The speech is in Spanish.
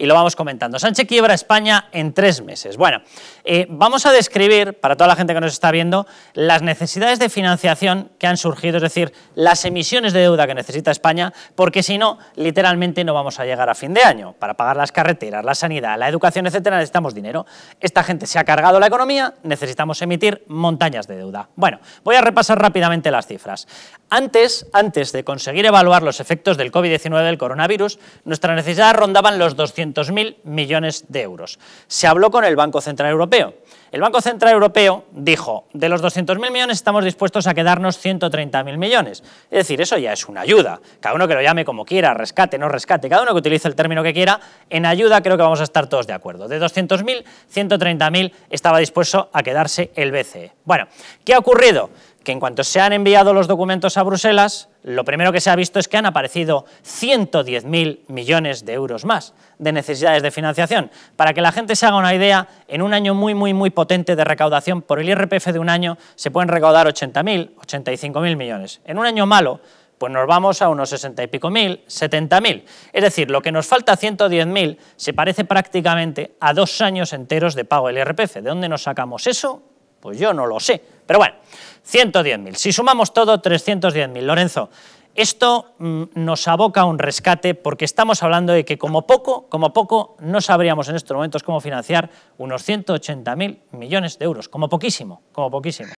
y lo vamos comentando. Sánchez quiebra España en tres meses. Bueno, eh, vamos a describir, para toda la gente que nos está viendo, las necesidades de financiación que han surgido, es decir, las emisiones de deuda que necesita España, porque si no, literalmente no vamos a llegar a fin de año. Para pagar las carreteras, la sanidad, la educación, etcétera, necesitamos dinero. Esta gente se ha cargado la economía, necesitamos emitir montañas de deuda. Bueno, voy a repasar rápidamente las cifras. Antes, antes de conseguir evaluar los efectos del COVID-19 del coronavirus, nuestras necesidades rondaban los 200 mil millones de euros. Se habló con el Banco Central Europeo. El Banco Central Europeo dijo, de los 200.000 millones estamos dispuestos a quedarnos 130.000 millones. Es decir, eso ya es una ayuda. Cada uno que lo llame como quiera, rescate, no rescate, cada uno que utilice el término que quiera, en ayuda creo que vamos a estar todos de acuerdo. De 200.000, 130.000 estaba dispuesto a quedarse el BCE. Bueno, ¿qué ha ocurrido? que en cuanto se han enviado los documentos a Bruselas, lo primero que se ha visto es que han aparecido 110.000 millones de euros más de necesidades de financiación. Para que la gente se haga una idea, en un año muy, muy, muy potente de recaudación por el IRPF de un año, se pueden recaudar 80.000, 85.000 millones. En un año malo, pues nos vamos a unos 60 y pico mil, 70.000. Es decir, lo que nos falta 110.000 se parece prácticamente a dos años enteros de pago del IRPF. ¿De dónde nos sacamos eso? Pues yo no lo sé. Pero bueno, 110.000. Si sumamos todo, 310.000, Lorenzo, esto mm, nos aboca a un rescate porque estamos hablando de que como poco, como poco, no sabríamos en estos momentos cómo financiar unos 180.000 millones de euros, como poquísimo, como poquísimo.